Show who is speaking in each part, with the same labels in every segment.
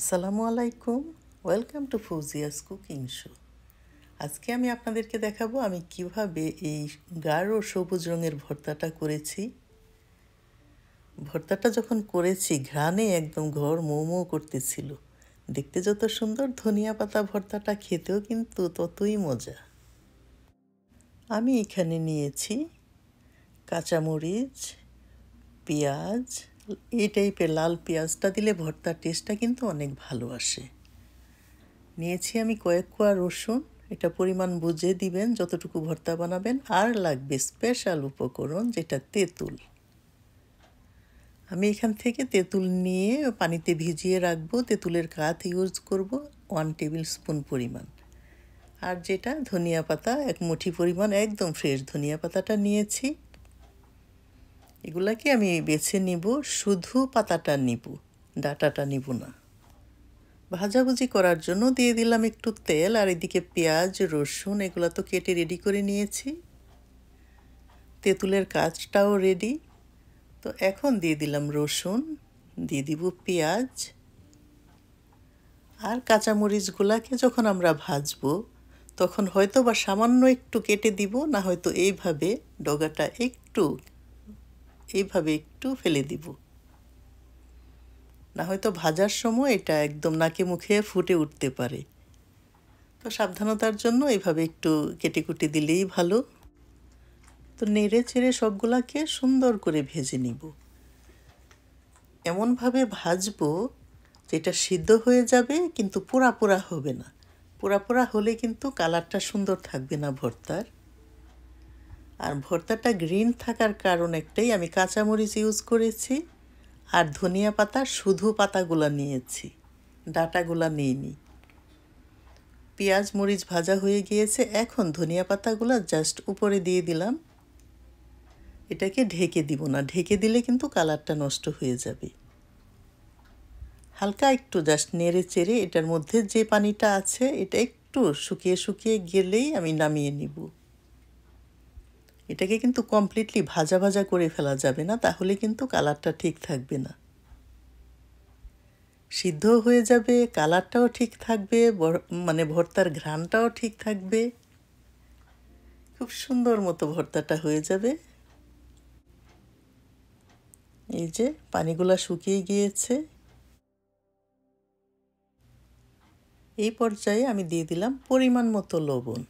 Speaker 1: আসসালামু আলাইকুম welcome to Fouzia's cooking show আজকে আমি আপনাদেরকে দেখাবো আমি কিভাবে এই গাঢ় সবুজ রঙের ভর্তাটা করেছি ভর্তাটা যখন করেছি ঘ্রাণে একদম ঘর মোমো করতেছিল দেখতে যত সুন্দর ধনিয়া পাতা ভর্তাটা খেতেও কিন্তু ততই মজা আমি এখানে নিয়েছি কাঁচামরিচ পেঁয়াজ এই টাইপের লাল পেঁয়াজটা দিলে ভর্তার টেস্টটা কিন্তু অনেক ভালো আসে নিয়েছি আমি কয়েক কোয়া রসুন এটা পরিমাণ বুঝে দিবেন যতটুকু ভর্তা বানাবেন আর লাগবে স্পেশাল উপকরণ যেটা তেঁতুল আমি এখান থেকে তেঁতুল নিয়ে পানিতে ভিজিয়ে রাখবো তেঁতুলের কাত ইউজ করব ওয়ান টেবিল স্পুন পরিমাণ আর যেটা ধনিয়া পাতা এক মুঠি পরিমাণ একদম ফ্রেশ ধনিয়া পাতাটা নিয়েছি এগুলাকে আমি বেছে নিব শুধু পাতাটা নিব ডাটাটা নিব না ভাজাভুজি করার জন্য দিয়ে দিলাম একটু তেল আর এদিকে পেঁয়াজ রসুন এগুলো তো কেটে রেডি করে নিয়েছি তেঁতুলের কাজটাও রেডি তো এখন দিয়ে দিলাম রসুন দিয়ে দিব পেঁয়াজ আর কাঁচামরিচগুলাকে যখন আমরা ভাজবো তখন হয়তো বা সামান্য একটু কেটে দিব না হয়তো এইভাবে ডগাটা একটু এইভাবে একটু ফেলে দিব না হয়তো ভাজার সময় এটা একদম নাকে মুখে ফুটে উঠতে পারে তো সাবধানতার জন্য এইভাবে একটু কেটে কুটে দিলেই ভালো তো নেড়ে চেড়ে সবগুলাকে সুন্দর করে ভেজে নিব এমনভাবে ভাজবো যেটা সিদ্ধ হয়ে যাবে কিন্তু পোড়া পোড়া হবে না পোড়া পোড়া হলে কিন্তু কালারটা সুন্দর থাকবে না ভর্তার আর ভর্তাটা গ্রিন থাকার কারণ একটাই আমি কাঁচামরিচ ইউজ করেছি আর ধনিয়া পাতা শুধু পাতাগুলো নিয়েছি ডাটাগুলা নিইনি পেঁয়াজ মরিচ ভাজা হয়ে গিয়েছে এখন ধনিয়া পাতাগুলো জাস্ট উপরে দিয়ে দিলাম এটাকে ঢেকে দিব না ঢেকে দিলে কিন্তু কালারটা নষ্ট হয়ে যাবে হালকা একটু জাস্ট নেড়ে চেড়ে এটার মধ্যে যে পানিটা আছে এটা একটু শুকিয়ে শুকিয়ে গেলেই আমি নামিয়ে নিব এটাকে কিন্তু কমপ্লিটলি ভাজা ভাজা করে ফেলা যাবে না তাহলে কিন্তু কালারটা ঠিক থাকবে না সিদ্ধ হয়ে যাবে কালারটাও ঠিক থাকবে মানে ভর্তার ঘ্রাণটাও ঠিক থাকবে খুব সুন্দর মতো ভর্তাটা হয়ে যাবে এই যে পানিগুলা শুকিয়ে গিয়েছে এই পর্যায়ে আমি দিয়ে দিলাম পরিমাণ মতো লবণ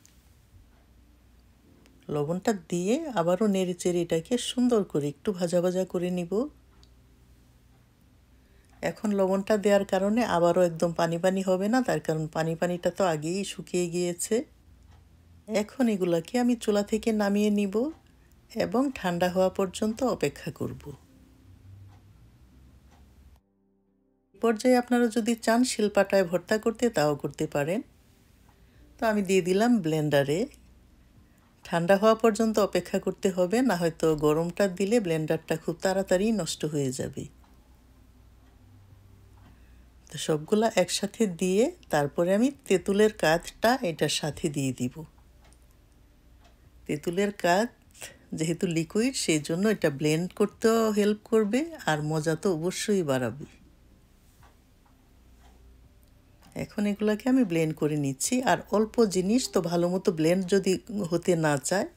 Speaker 1: লবণটা দিয়ে আবারও নেড়ে চেড়ে এটাকে সুন্দর করে একটু ভাজা ভাজা করে নিব এখন লবণটা দেওয়ার কারণে আবারও একদম পানি পানি হবে না তার কারণ পানি পানিটা তো আগেই শুকিয়ে গিয়েছে এখন এগুলাকে আমি চুলা থেকে নামিয়ে নিব এবং ঠান্ডা হওয়া পর্যন্ত অপেক্ষা করব পর্যায়ে আপনারা যদি চান শিলপাটায় ভর্তা করতে তাও করতে পারেন তো আমি দিয়ে দিলাম ব্লেন্ডারে ঠান্ডা হওয়া পর্যন্ত অপেক্ষা করতে হবে না হয়তো গরমটা দিলে ব্লেন্ডারটা খুব তাড়াতাড়ি নষ্ট হয়ে যাবে তো সবগুলা একসাথে দিয়ে তারপরে আমি তেঁতুলের কাঁধটা এটার সাথে দিয়ে দিব তেঁতুলের কাঁধ যেহেতু লিকুইড সেই জন্য এটা ব্লেন্ড করতেও হেল্প করবে আর মজা তো অবশ্যই বাড়াবে এখন এগুলোকে আমি ব্লেন্ড করে নিচ্ছি আর অল্প জিনিস তো ভালো মতো ব্লেন্ড যদি হতে না চায়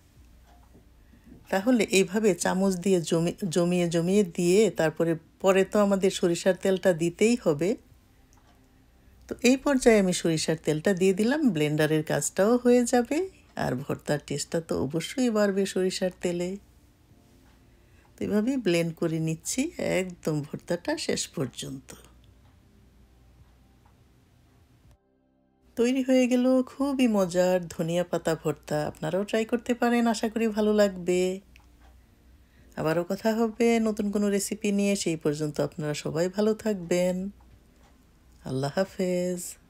Speaker 1: তাহলে এইভাবে চামচ দিয়ে জমি জমিয়ে জমিয়ে দিয়ে তারপরে পরে তো আমাদের সরিষার তেলটা দিতেই হবে তো এই পর্যায়ে আমি সরিষার তেলটা দিয়ে দিলাম ব্লেন্ডারের কাজটাও হয়ে যাবে আর ভর্তার টেস্টটা তো অবশ্যই বাড়বে সরিষার তেলে তো এভাবেই ব্লেন্ড করে নিচ্ছি একদম ভর্তাটা শেষ পর্যন্ত তৈরি হয়ে গেল খুবই মজার ধনিয়া পাতা ভর্তা আপনারাও ট্রাই করতে পারেন আশা করি ভালো লাগবে আবারও কথা হবে নতুন কোনো রেসিপি নিয়ে সেই পর্যন্ত আপনারা সবাই ভালো থাকবেন আল্লাহ হাফেজ